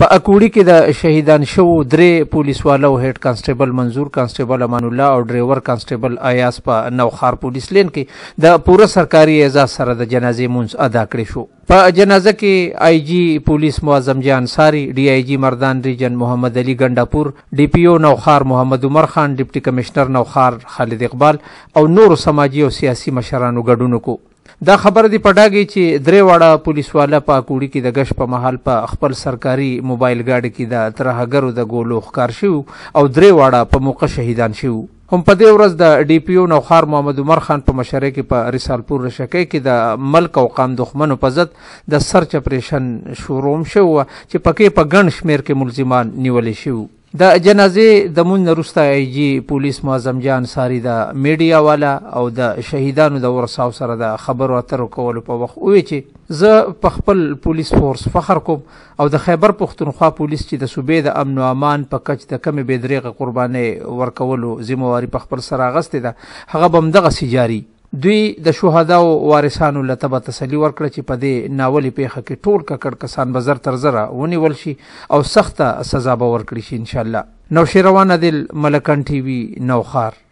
په اکوړی کې د شهیدان شو درې پولیس والو هډ کانسټیبل منظور کانسټیبل امان الله او ډرایور کانسټیبل ایاس په نوخار پولیس لین کې د پوره سرکاري اعزاز سره د جنازې مونږ ادا کړی شو په جنازه کې آی جی پولیس معظم جان ساری ډی آی جی مردان ریجن محمد علي ګنڈاپور ډی پی او نوخار محمد عمر خان ډپټي کمشنر نوخار خالد اقبال او نور سماجی او سیاسي مشرانو ګډونکو دا خبره دی پټاږي چې درې واړه پولیس والا په کوړی کې د غش په محل په خپل سرکاري موبایل گاډي کې د ترهګرو د ګولو ښکار شو او درې واړه په موقع شهیدان شو هم په دې ورځ د ډي پی او نوخار محمد عمر خان په مشره کې په رسالپور رشکې کې د ملک او قام دښمنو په ضد د سرچ اپریشن شوروم شو چې پکې په ګڼ شمیر کې ملزمان نیول شوی د جنازې د مون نرسته ایجی پولیس معظم جان ساری د میډیا والا او د شهیدانو د ورساو سره د خبرو اترو کولو په وخت وی چې زه په خپل پولیس فورس فخر کوم او د خیبر پښتونخوا پولیس چې د صوبې د امن او امان په کچ د کمی بې دریغه قرباني ورکولو ذمہ واری په خپل سره غستې ده هغه بم دغه سي جاری دوی د شهداو وارثانو له تبه تسلی ورکړه چې په دې ناولې پیښه کې ټول ککړ کسان به زر تر زره ونیول شي او سخته سزا به ورکړي شي ان شاء الله نوشیروان عادل ملکن ټي وي نوخار